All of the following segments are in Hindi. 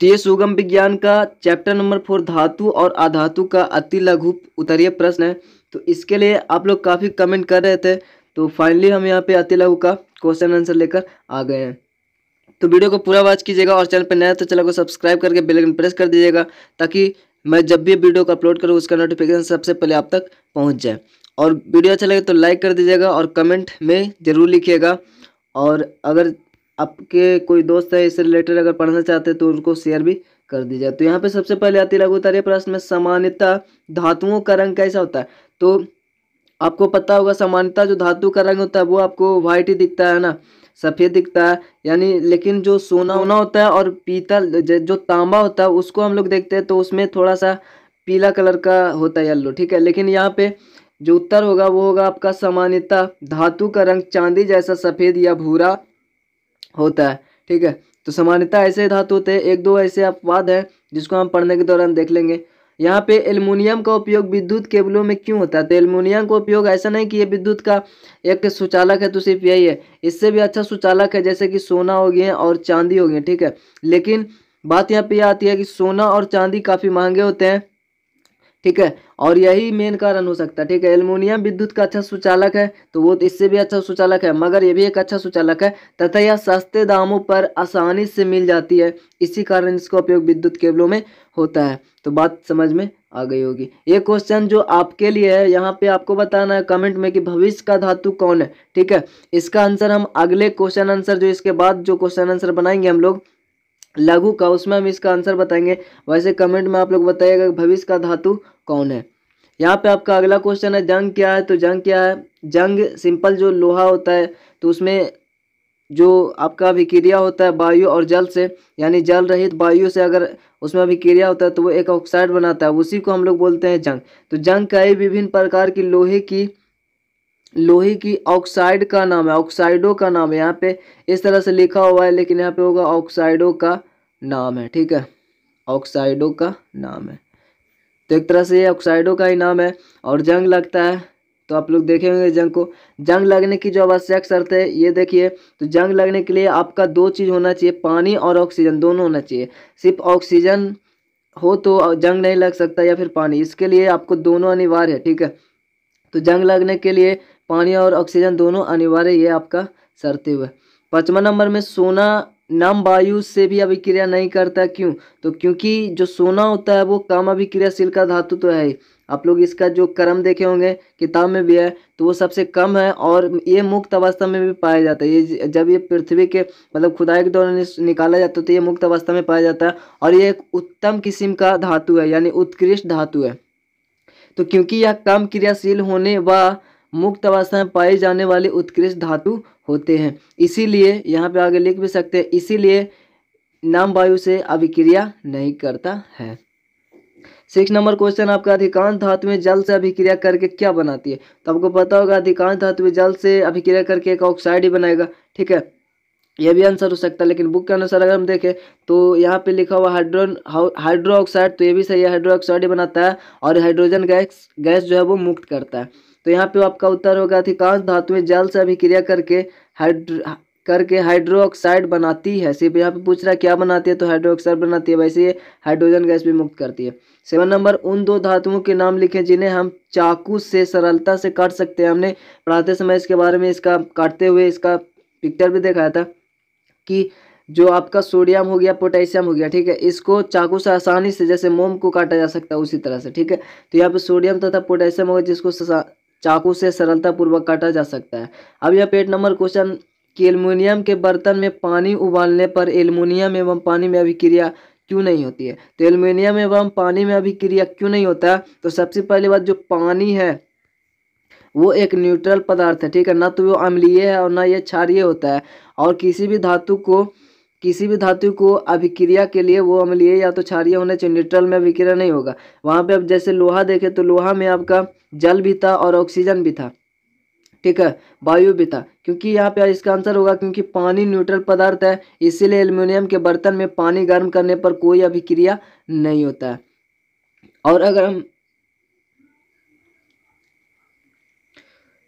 तेज सुगम विज्ञान का चैप्टर नंबर फोर धातु और अधातु का अति लघु उत्तरीय प्रश्न है तो इसके लिए आप लोग काफ़ी कमेंट कर रहे थे तो फाइनली हम यहाँ पे अति लघु का क्वेश्चन आंसर लेकर आ गए हैं तो वीडियो को पूरा वॉच कीजिएगा और चैनल पर नया तो चैनल को सब्सक्राइब करके बेल आइकन प्रेस कर दीजिएगा ताकि मैं जब भी वीडियो को अपलोड करूँ उसका नोटिफिकेशन सबसे पहले आप तक पहुँच जाए और वीडियो अच्छा लगे तो लाइक कर दीजिएगा और कमेंट में ज़रूर लिखिएगा और अगर आपके कोई दोस्त है इससे रिलेटेड अगर पढ़ना चाहते हैं तो उनको शेयर भी कर दी जाए तो यहाँ पे सबसे पहले आती लघु उत्तरीय प्रश्न में सामान्यता धातुओं का रंग कैसा होता है तो आपको पता होगा सामान्यता जो धातु का रंग होता है वो आपको व्हाइट ही दिखता है ना सफ़ेद दिखता है यानी लेकिन जो सोना होना होता है और पीतल जो तांबा होता है उसको हम लोग देखते हैं तो उसमें थोड़ा सा पीला कलर का होता है येल्लो ठीक है लेकिन यहाँ पे जो उत्तर होगा वो होगा आपका सामान्यता धातु का रंग चांदी जैसा सफ़ेद या भूरा होता है ठीक है तो सामान्यता ऐसे धातु होते हैं एक दो ऐसे अपवाद हैं जिसको हम पढ़ने के दौरान देख लेंगे यहाँ पे एल्युमिनियम का उपयोग विद्युत केबलों में क्यों होता है तो एल्युमिनियम का उपयोग ऐसा नहीं कि ये विद्युत का एक सुचालक है तो सिर्फ यही है इससे भी अच्छा सुचालक है जैसे कि सोना हो गया और चांदी हो गया ठीक है लेकिन बात यहाँ पे आती है कि सोना और चांदी काफ़ी महंगे होते हैं ठीक है और यही मेन कारण हो सकता है ठीक है एल्युमिनियम विद्युत का अच्छा सुचालक है तो वो इससे भी अच्छा सुचालक है मगर ये भी एक अच्छा सुचालक है तथा यह सस्ते दामों पर आसानी से मिल जाती है इसी कारण इसका उपयोग विद्युत केबलों में होता है तो बात समझ में आ गई होगी ये क्वेश्चन जो आपके लिए है यहाँ पे आपको बताना है कमेंट में कि भविष्य का धातु कौन है ठीक है इसका आंसर हम अगले क्वेश्चन आंसर जो इसके बाद जो क्वेश्चन आंसर बनाएंगे हम लोग लघु का उसमें हम इसका आंसर बताएंगे वैसे कमेंट में आप लोग बताइएगा भविष्य का धातु कौन है यहाँ पे आपका अगला क्वेश्चन है जंग क्या है तो जंग क्या है जंग सिंपल जो लोहा होता है तो उसमें जो आपका अभिक्रिया होता है वायु और जल से यानी जल रहित वायु से अगर उसमें अभिक्रिया होता है तो वो एक ऑक्साइड बनाता है उसी को हम लोग बोलते हैं जंग तो जंग कई विभिन्न प्रकार की लोहे की लोहे की ऑक्साइड का नाम है ऑक्साइडों का नाम है यहाँ पे इस तरह से लिखा हुआ है लेकिन यहाँ पे होगा ऑक्साइडों का नाम है ठीक है ऑक्साइडों का नाम है तो एक तरह से ये ऑक्साइडों का ही नाम है और जंग लगता है तो आप लोग देखे होंगे जंग को जंग लगने की जो आवश्यक शर्त है ये देखिए तो जंग लगने के लिए आपका दो चीज़ होना चाहिए पानी और ऑक्सीजन दोनों होना चाहिए सिर्फ ऑक्सीजन हो तो जंग नहीं लग सकता या फिर पानी इसके लिए आपको दोनों अनिवार्य है ठीक है तो जंग लगने के लिए पानी और ऑक्सीजन दोनों अनिवार्य ये आपका शर्त हुआ पचवा नंबर में सोना नम वायु से भी अभिक्रिया नहीं करता क्यों तो क्योंकि जो सोना होता है वो कम अभिक्रियाशील का धातु तो है आप लोग इसका जो क्रम देखे होंगे किताब में भी है तो वो सबसे कम है और ये मुक्त अवस्था में भी पाया जाता है ये जब ये पृथ्वी के मतलब खुदाई के दौरान निकाला जाता है तो ये मुक्त अवस्था में पाया जाता है और ये एक उत्तम किस्म का धातु है यानी उत्कृष्ट धातु है तो क्योंकि यह कम क्रियाशील होने व मुक्त अवस्था में पाए जाने वाले उत्कृष्ट धातु होते हैं इसीलिए यहाँ पे आगे लिख भी सकते हैं इसीलिए नाम वायु से अभिक्रिया नहीं करता है सिक्स नंबर क्वेश्चन आपका अधिकांश में जल से अभिक्रिया करके क्या बनाती है तो आपको पता होगा अधिकांश में जल से अभिक्रिया करके एक ऑक्साइड ही बनाएगा ठीक है यह भी आंसर हो सकता है लेकिन बुक के अनुसार अगर हम देखें तो यहाँ पे लिखा हुआ हाइड्रो हाइड्रो ऑक्साइड तो ये भी सही है हाइड्रो ऑक्साइड ही बनाता है और हाइड्रोजन गैस गैस जो है वो मुक्त करता है तो यहाँ पे आपका उत्तर होगा अधिकांश धातुएं जल से अभिक्रिया करके हाइड्र करके हाइड्रोक्साइड बनाती है सिर्फ यहाँ पे पूछ रहा है क्या बनाती है तो हाइड्रोक्साइड बनाती है वैसे ये हाइड्रोजन गैस भी मुक्त करती है सेवन नंबर उन दो धातुओं के नाम लिखें जिन्हें हम चाकू से सरलता से काट सकते हैं हमने पढ़ाते समय इसके बारे में इसका काटते हुए इसका पिक्चर भी देखाया था कि जो आपका सोडियम हो गया पोटेशियम हो गया ठीक है इसको चाकू से आसानी से जैसे मोम को काटा जा सकता है उसी तरह से ठीक है तो यहाँ पे सोडियम तथा पोटेशियम होगा जिसको चाकू से सरलतापूर्वक काटा जा सकता है अब यह पेट नंबर क्वेश्चन कि एल्युमिनियम के बर्तन में पानी उबालने पर एल्युमिनियम एवं पानी में अभिक्रिया क्यों नहीं होती है तो एल्युमिनियम एवं पानी में अभिक्रिया क्यों नहीं होता है? तो सबसे पहली बात जो पानी है वो एक न्यूट्रल पदार्थ है ठीक है ना तो वो अम्लीय है और ना ये क्षारीय होता है और किसी भी धातु को किसी भी धातु को अभिक्रिया के लिए वो अम्लीय या तो क्षारीय होने चाहिए न्यूट्रल में अभिक्रिया नहीं होगा वहाँ पे आप जैसे लोहा देखें तो लोहा में आपका जल भी था और ऑक्सीजन भी था ठीक है वायु भी था क्योंकि यहाँ पे इसका आंसर होगा क्योंकि पानी न्यूट्रल पदार्थ है इसीलिए एल्यूमिनियम के बर्तन में पानी गर्म करने पर कोई अभिक्रिया नहीं होता है और अगर हम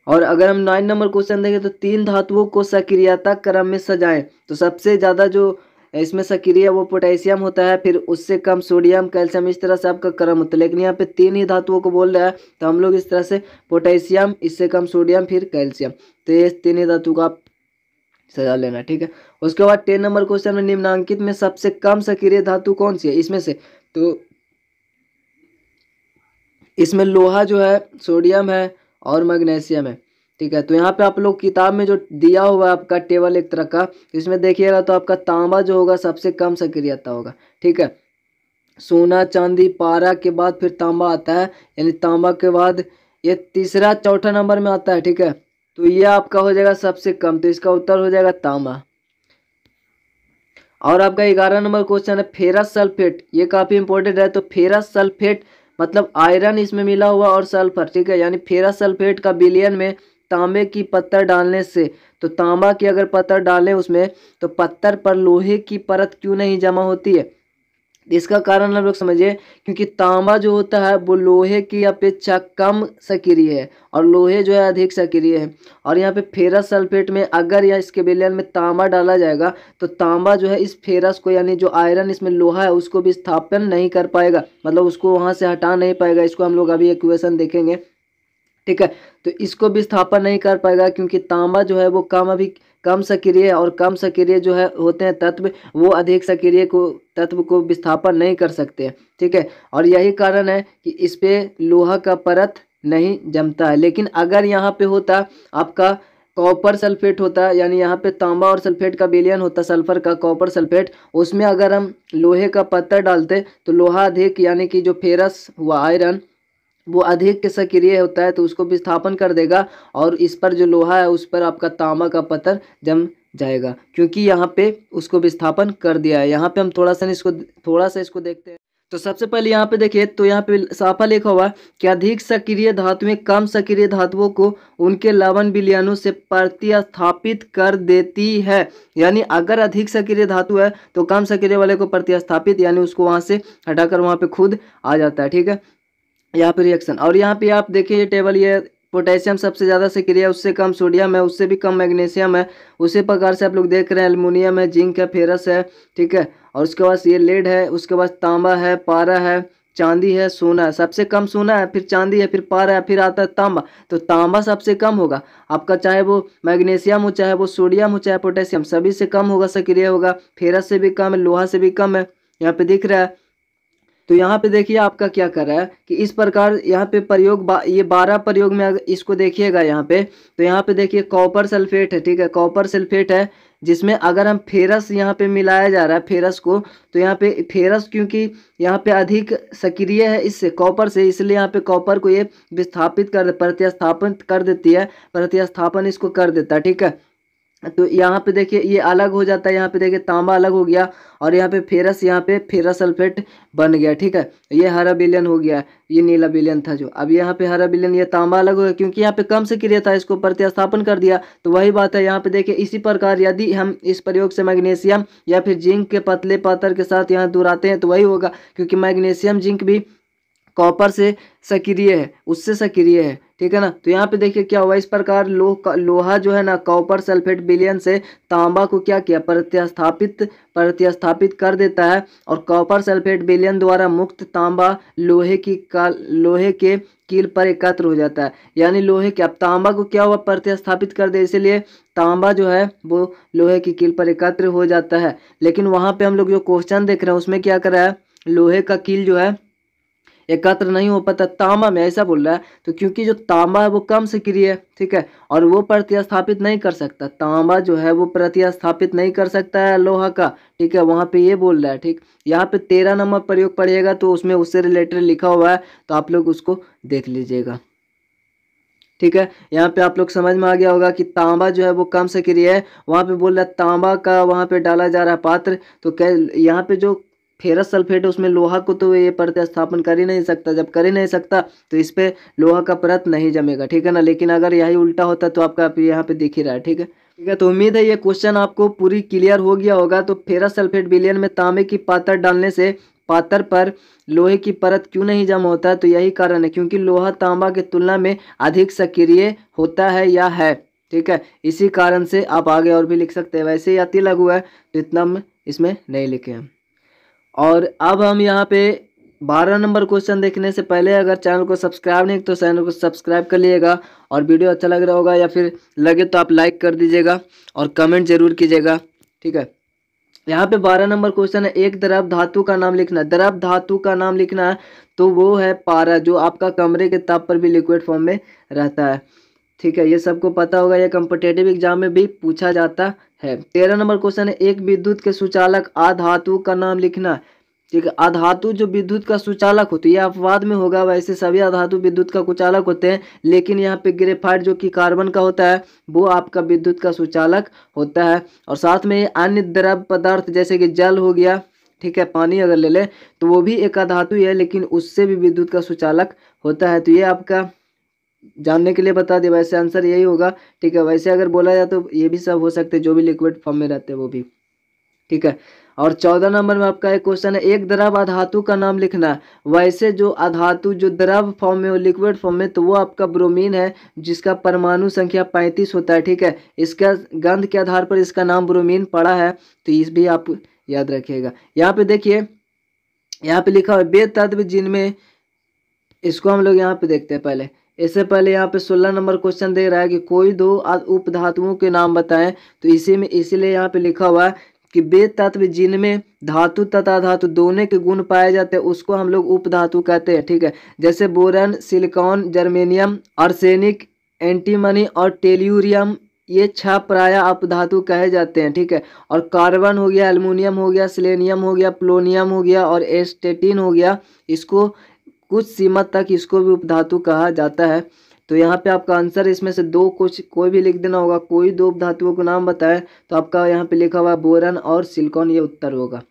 और अगर हम नाइन नंबर क्वेश्चन देखें तो तीन धातुओं को सक्रियता क्रम में सजाएं तो सबसे ज़्यादा जो इसमें सक्रिय वो पोटेशियम होता है फिर उससे कम सोडियम कैल्शियम इस तरह से आपका क्रम होता है लेकिन यहाँ पे तीन ही धातुओं को बोल रहा है तो हम लोग इस तरह से पोटेशियम इससे कम सोडियम फिर कैल्शियम तो ये तीन ही धातु का आप सजा लेना ठीक है उसके बाद टेन नंबर क्वेश्चन में निम्नांकित में सबसे कम सक्रिय धातु कौन सी है इसमें से तो इसमें लोहा जो है सोडियम है और मैग्नेशियम है ठीक है तो यहाँ पे आप लोग किताब में जो दिया हुआ है आपका टेबल एक तरह का इसमें देखिएगा तो आपका तांबा जो होगा सबसे कम सक्रियता होगा ठीक है सोना चांदी पारा के बाद फिर तांबा आता है यानी तांबा के बाद ये तीसरा चौथा नंबर में आता है ठीक है तो ये आपका हो जाएगा सबसे कम तो इसका उत्तर हो जाएगा तांबा और आपका ग्यारह नंबर क्वेश्चन है फेरस सल्फेट ये काफ़ी इंपॉर्टेंट है तो फेरस सल्फेट मतलब आयरन इसमें मिला हुआ और सल्फर ठीक है यानी फेरस सल्फेट का बिलियन में तांबे की पत्थर डालने से तो तांबा की अगर पत्थर डालें उसमें तो पत्थर पर लोहे की परत क्यों नहीं जमा होती है इसका कारण हम लोग समझिए क्योंकि तांबा जो होता है वो लोहे की अपेक्षा कम सक्रिय है और लोहे जो है अधिक सक्रिय है और यहाँ पे फेरस सल्फेट में अगर या इसके विलयन में तांबा डाला जाएगा तो तांबा जो है इस फेरस को यानी जो आयरन इसमें लोहा है उसको भी स्थापन नहीं कर पाएगा मतलब उसको वहाँ से हटा नहीं पाएगा इसको हम लोग अभी एक देखेंगे ठीक है तो इसको भी स्थापन नहीं कर पाएगा क्योंकि तांबा जो है वो कम अभी कम सक्रिय और कम सक्रिय जो है होते हैं तत्व वो अधिक सक्रिय को तत्व को विस्थापन नहीं कर सकते हैं ठीक है और यही कारण है कि इस पर लोहा का परत नहीं जमता है लेकिन अगर यहाँ पे होता आपका कॉपर सल्फेट होता यानी यहाँ पे तांबा और सल्फेट का बिलियन होता सल्फर का कॉपर सल्फेट उसमें अगर हम लोहे का पत्थर डालते तो लोहा अधिक यानी कि जो फेरस हुआ आयरन वो अधिक सक्रिय होता है तो उसको विस्थापन कर देगा और इस पर जो लोहा है उस पर आपका तांबा का पत्थर जम जाएगा क्योंकि यहाँ पे उसको विस्थापन कर दिया है यहाँ पे हम थोड़ा सा इसको थोड़ा सा इसको देखते हैं तो सबसे पहले यहाँ पे देखिए तो यहाँ पे साफा लिखा हुआ कि अधिक सक्रिय धातुएं कम सक्रिय धातुओं को उनके लवन विलियनों से प्रतिस्थापित कर देती है यानी अगर अधिक सक्रिय धातु है तो कम सक्रिय वाले को प्रतिस्थापित यानी उसको वहाँ से हटाकर वहाँ पे खुद आ जाता है ठीक है यहाँ पे रिएक्शन और यहाँ पे आप देखिए ये टेबल ये पोटेशियम सबसे ज़्यादा सक्रिय है उससे कम सोडियम है उससे भी कम मैग्नीशियम है उसी प्रकार से आप लोग देख रहे हैं अल्मोनियम है जिंक है फेरस है ठीक है और उसके बाद ये लेड है उसके बाद तांबा है पारा है चांदी है सोना है सबसे कम सोना है फिर चांदी है फिर पारा है फिर आता है तांबा तो तांबा सबसे कम होगा आपका चाहे वो मैग्नीशियम हो चाहे वो सोडियम हो चाहे पोटेशियम सभी से कम होगा सक्रिय होगा फेरस से भी कम है लोहा से भी कम है यहाँ पे दिख रहा है तो यहाँ पे देखिए आपका क्या कर रहा है कि इस प्रकार यहाँ पे प्रयोग बा, ये बारह प्रयोग में अगर इसको देखिएगा यहाँ पे तो यहाँ पे देखिए कॉपर सल्फेट है ठीक है कॉपर सल्फेट है जिसमें अगर हम फेरस यहाँ पे मिलाया जा रहा है फेरस को तो यहाँ पे फेरस क्योंकि यहाँ पे अधिक सक्रिय है इससे कॉपर से इसलिए यहाँ पे कॉपर को ये विस्थापित कर प्रतिस्थापन कर देती है प्रतिस्थापन इसको कर देता है ठीक है तो यहाँ पे देखिए ये अलग हो जाता है यहाँ पे देखिए तांबा अलग हो गया और यहाँ पे फेरस यहाँ पे फेरस सल्फेट बन गया ठीक है ये हरा बिलियन हो गया ये नीला बिलियन था जो अब यहाँ पे हरा बिलियन ये तांबा अलग हो गया क्योंकि यहाँ पे कम से क्रिया था इसको प्रत्यास्थापन कर दिया तो वही बात है यहाँ पे देखिए इसी प्रकार यदि हम इस प्रयोग से मैग्नेशियम या फिर जिंक के पतले पात्र के साथ यहाँ दूराते हैं तो वही होगा क्योंकि मैग्नेशियम जिंक भी कॉपर से सक्रिय है उससे सक्रिय है ठीक है ना तो यहाँ पे देखिए क्या हुआ इस प्रकार लोह लोहा जो है ना कॉपर सल्फेट बिलियन से तांबा को क्या किया प्रत्यास्थापित प्रत्यास्थापित कर देता है और कॉपर सल्फेट बिलियन द्वारा मुक्त तांबा लोहे की का लोहे के कील पर एकत्र हो जाता है यानी लोहे के अब तांबा को क्या हुआ प्रत्यास्थापित कर दे इसीलिए तांबा जो है वो लोहे की कील पर एकत्र हो जाता है लेकिन वहाँ पर हम लोग जो क्वेश्चन देख रहे हैं उसमें क्या कर रहा है लोहे का कील जो है एकत्र नहीं हो पाता तांबा में ऐसा बोल रहा है तो क्योंकि जो तांबा है वो कम सक्रिय है ठीक है और वो प्रतिस्थापित नहीं कर सकता तांबा जो है वो प्रतिस्थापित नहीं कर सकता है लोहा का ठीक है वहाँ पे ये बोल रहा है ठीक यहाँ पे तेरह नंबर प्रयोग पड़ेगा तो उसमें उससे रिलेटेड लिखा हुआ है तो आप लोग उसको देख लीजिएगा ठीक है यहाँ पे आप लोग समझ में आ गया होगा कि तांबा जो है वो कम सक्रिय है वहाँ पे बोल रहा है तांबा का वहाँ पे डाला जा रहा है पात्र तो कह यहाँ पे जो फेरस सल्फेट है उसमें लोहा को तो ये प्रत्यास्थापन कर ही नहीं सकता जब कर ही नहीं सकता तो इस पर लोहा का परत नहीं जमेगा ठीक है ना लेकिन अगर यही उल्टा होता तो आपका यहाँ पे दिख ही रहा है ठीक है ठीक है तो उम्मीद है ये क्वेश्चन आपको पूरी क्लियर हो गया होगा तो फेरस सल्फेट बिलियन में तांबे की पातर डालने से पात्र पर लोहे की परत क्यों नहीं जमा होता है तो यही कारण है क्योंकि लोहा तांबा की तुलना में अधिक सक्रिय होता है या है ठीक है इसी कारण से आप आगे और भी लिख सकते हैं वैसे ही अति लघु है तो इतना इसमें नहीं लिखे हैं और अब हम यहाँ पे बारह नंबर क्वेश्चन देखने से पहले अगर चैनल को सब्सक्राइब नहीं तो चैनल को सब्सक्राइब कर लिएगा और वीडियो अच्छा लग रहा होगा या फिर लगे तो आप लाइक कर दीजिएगा और कमेंट जरूर कीजिएगा ठीक है यहाँ पे बारह नंबर क्वेश्चन है एक द्रव धातु का नाम लिखना है द्रव धातु का नाम लिखना है तो वो है पारा जो आपका कमरे के ताप पर भी लिक्विड फॉर्म में रहता है ठीक है ये सबको पता होगा ये कम्पिटेटिव एग्जाम में भी पूछा जाता है तेरह नंबर क्वेश्चन है एक विद्युत के सुचालक आधातु का नाम लिखना ठीक है अधातु जो विद्युत का सुचालक होती है यह अपवाद में होगा वैसे सभी अधातु विद्युत का कुचालक होते हैं लेकिन यहाँ पे ग्रेफाइट जो कि कार्बन का होता है वो आपका विद्युत का सुचालक होता है और साथ में अन्य द्रव पदार्थ जैसे कि जल हो गया ठीक है पानी अगर ले ले तो वो भी एक अधातु है लेकिन उससे भी विद्युत का सुचालक होता है तो ये आपका जानने के लिए बता दे वैसे आंसर यही होगा ठीक है वैसे अगर बोला जाए तो ये भी सब हो सकते हैं जो भी लिक्विड फॉर्म में रहते हैं वो भी ठीक है और चौदह नंबर में आपका एक क्वेश्चन है एक द्रव अधातु का नाम लिखना वैसे जो अधातु जो द्रव फॉर्म में हो लिक्विड फॉर्म में तो वो आपका ब्रोमीन है जिसका परमाणु संख्या पैंतीस होता है ठीक है इसका गंध के आधार पर इसका नाम ब्रोमीन पड़ा है तो इस भी आप याद रखिएगा यहाँ पे देखिए यहाँ पे लिखा हुआ बे तत्व जिनमें इसको हम लोग यहाँ पे देखते हैं पहले इससे पहले यहाँ पे सोलह नंबर क्वेश्चन दे रहा है कि कोई दो उप धातुओं के नाम बताएं तो इसी में इसीलिए यहाँ पे लिखा हुआ है कि वे तत्व जिनमें धातु तथा धातु दोनों के गुण पाए जाते हैं उसको हम लोग उप धातु कहते हैं ठीक है जैसे boron silicon germanium arsenic antimony और टेल्यूरियम ये छह प्राय अपधातु कहे जाते हैं ठीक है और कार्बन हो गया एल्युमिनियम हो गया सिलेनियम हो गया प्लोनियम हो गया और एस्टेटिन हो गया इसको कुछ सीमा तक इसको भी उपधातु कहा जाता है तो यहाँ पे आपका आंसर इसमें से दो कुछ कोई भी लिख देना होगा कोई दो उपधातुओं को नाम बताए तो आपका यहाँ पे लिखा हुआ बोरन और सिलकॉन ये उत्तर होगा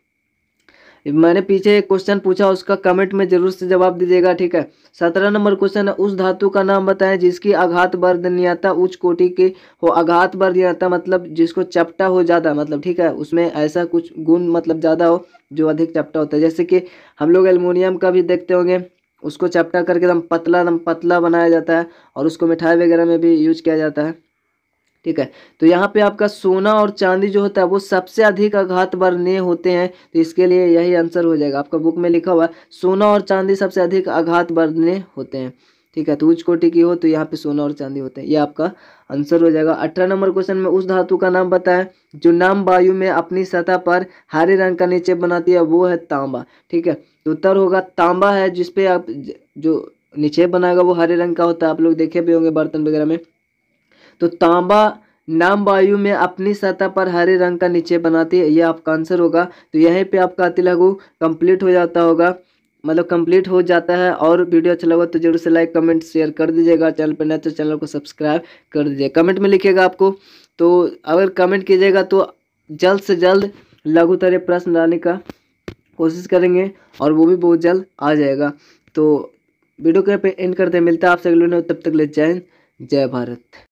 मैंने पीछे एक क्वेश्चन पूछा उसका कमेंट में जरूर से जवाब दीजिएगा ठीक है सत्रह नंबर क्वेश्चन है उस धातु का नाम बताएं जिसकी आघात वर्धनीयता उच्च कोटि की हो आघात वर्धनीयता मतलब जिसको चपटा हो ज़्यादा मतलब ठीक है उसमें ऐसा कुछ गुण मतलब ज़्यादा हो जो अधिक चपटा होता है जैसे कि हम लोग एलमोनियम का भी देखते होंगे उसको चपटा करके एकदम पतला एकदम पतला बनाया जाता है और उसको मिठाई वगैरह में भी यूज किया जाता है ठीक है तो यहाँ पे आपका सोना और चांदी जो होता है वो सबसे अधिक आघात बरने होते हैं तो इसके लिए यही आंसर हो जाएगा आपका बुक में लिखा हुआ है सोना और चांदी सबसे अधिक आघात बरने होते हैं ठीक है तो उच्च कोटि की हो तो यहाँ पे सोना और चांदी होते हैं ये आपका आंसर हो जाएगा अठारह नंबर क्वेश्चन में उस धातु का नाम बताएं जो नाम वायु में अपनी सतह पर हरे रंग का नीचे बनाती है वो है तांबा ठीक है तो उत्तर होगा तांबा है जिसपे आप जो नीचे बनाएगा वो हरे रंग का होता है आप लोग देखे भी होंगे बर्तन वगैरह में तो तांबा नाम वायु में अपनी सतह पर हरे रंग का नीचे बनाती है यह आपका आंसर होगा तो यहीं पे आपका अति लघु कंप्लीट हो जाता होगा मतलब कंप्लीट हो जाता है और वीडियो अच्छा लगा तो जरूर से लाइक कमेंट शेयर कर दीजिएगा चैनल पर नया तो चैनल को सब्सक्राइब कर दीजिए कमेंट में लिखिएगा आपको तो अगर कमेंट कीजिएगा तो जल्द से जल्द तरह प्रश्न लाने का कोशिश करेंगे और वो भी बहुत जल्द आ जाएगा तो वीडियो के पे एंड करते हैं मिलते हैं आपसे अगले तब तक ले जय हिंद जय भारत